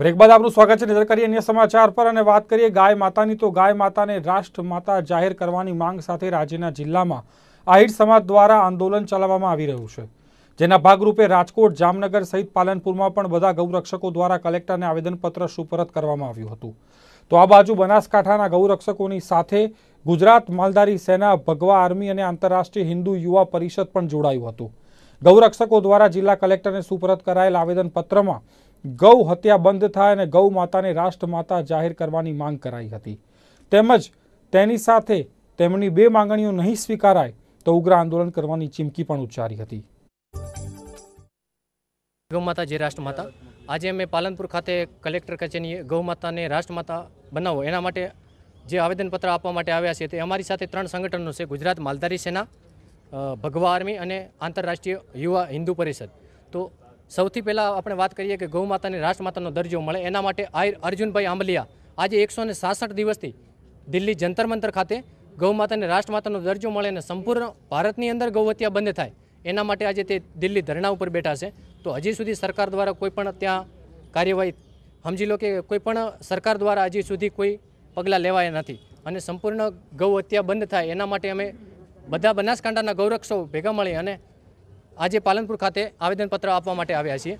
break બાદ આપનું સ્વાગત છે નજર કરીએ અન્ય સમાચાર પર અને વાત કરીએ ગાય માતાની તો ગાય માતાને રાષ્ટ્ર માતા જાહેર કરવાની માંગ સાથે રાજ્યના જિલ્લામાં આહિર સમાજ દ્વારા આંદોલન ચલાવવામાં આવી રહ્યું છે જેના ભાગરૂપે રાજકોટ જામનગર સહિત પાલનપુરમાં પણ બધા ગૌરક્ષકો દ્વારા કલેક્ટરને આવેદનપત્ર સુપરત કરવામાં આવ્યું હતું તો આ બાજુ બનાસકાંઠાના ગૌરક્ષકોની સાથે ગુજરાત માલધારી સેના ભગવા આર્મી અને આંતરરાષ્ટ્રીય હિન્દુ યુવા પરિષદ પણ જોડાયું હતું ગૌરક્ષકો દ્વારા જિલ્લા કલેક્ટરને સુપરત કરાયેલ આવેદનપત્રમાં ગૌ હત્યા બંધ થાય અને ગૌ માતાને રાષ્ટ્રમાતા જાહેર કરવાની માંગ કરાઈ હતી તેમજ તેની સાથે તેમની બે માંગણીઓ નહીં સ્વીકારાય તો ઉગ્ર આંદોલન કરવાની ચીમકી પણ ઉચ્ચારી હતી ગૌમાતા જે રાષ્ટ્રમાતા આજે અમે પાલનપુર ખાતે કલેક્ટર કચેરી ગૌમાતાને રાષ્ટ્રમાતા બનાવો એના માટે જે આવેદનપત્ર આપવા માટે આવ્યા છે તે અમારી સાથે ત્રણ સંગઠનો છે ગુજરાત માલધારી સેના ભગવા આર્મી અને આંતરરાષ્ટ્રીય યુવા હિન્દુ પરિષદ તો સૌથી પહેલાં આપણે વાત કરીએ કે ગૌ માતાને રાષ્ટ્રમાતાનો દરજ્જો મળે એના માટે આયર અર્જુનભાઈ આંબલિયા આજે એકસો ને સાસઠ દિવસથી દિલ્હી જંતર મંતર ખાતે ગૌ માતાને રાષ્ટ્રમાતાનો દરજ્જો મળે અને સંપૂર્ણ ભારતની અંદર ગૌહત્યા બંધ થાય એના માટે આજે તે દિલ્હી ધરણા ઉપર બેઠા છે તો હજી સુધી સરકાર દ્વારા કોઈપણ ત્યાં કાર્યવાહી સમજી લો કે કોઈપણ સરકાર દ્વારા હજી સુધી કોઈ પગલાં લેવાયા નથી અને સંપૂર્ણ ગૌહત્યા બંધ થાય એના માટે અમે બધા બનાસકાંઠાના ગૌરક્ષો ભેગા મળી અને આજે પાલનપુર ખાતે આવેદનપત્ર આપવા માટે આવ્યા છીએ